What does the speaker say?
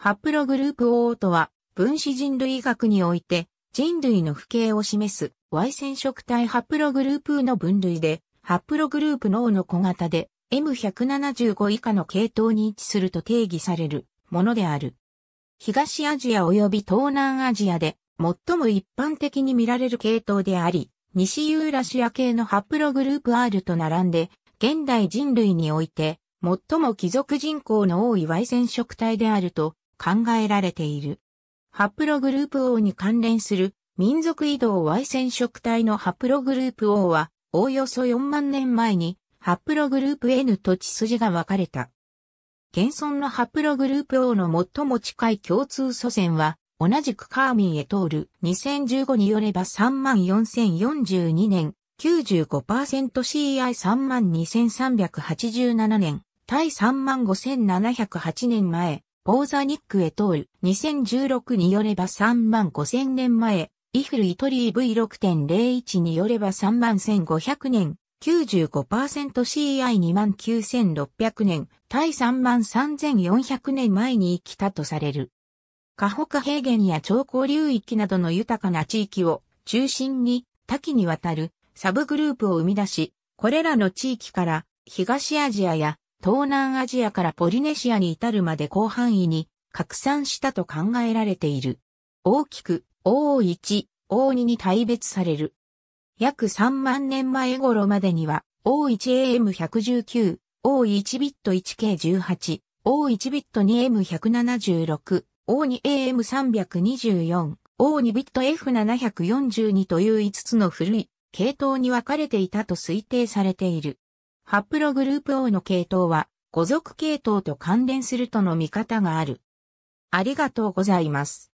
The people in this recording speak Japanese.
ハプログループ O とは、分子人類学において、人類の不景を示す Y 染色体ハプログループの分類で、ハプログループ脳の小型で M175 以下の系統に位置すると定義されるものである。東アジア及び東南アジアで最も一般的に見られる系統であり、西ユーラシア系のハプログループ R と並んで、現代人類において、最も貴族人口の多い Y 染色体であると考えられている。ハプログループ O に関連する民族移動 Y 染色体のハプログループ O は、おおよそ4万年前に、ハプログループ N と血筋が分かれた。現存のハプログループ O の最も近い共通祖先は、同じくカーミンへ通る2015によれば34,042年、95%CI32,387 年、対35,708年前、オーザニックエトール2016によれば3万5000年前、イフルイトリー V6.01 によれば3万1500年、95%CI29600 年、対33400年前に生きたとされる。カホカ平原や長江流域などの豊かな地域を中心に多岐にわたるサブグループを生み出し、これらの地域から東アジアや東南アジアからポリネシアに至るまで広範囲に拡散したと考えられている。大きく O1、O2 に大別される。約3万年前頃までには O1AM119、O1 ビット 1K18、O1 ビット 2M176、O2AM324、O2 ビット F742 という5つの古い系統に分かれていたと推定されている。ハプログループ O の系統は、語族系統と関連するとの見方がある。ありがとうございます。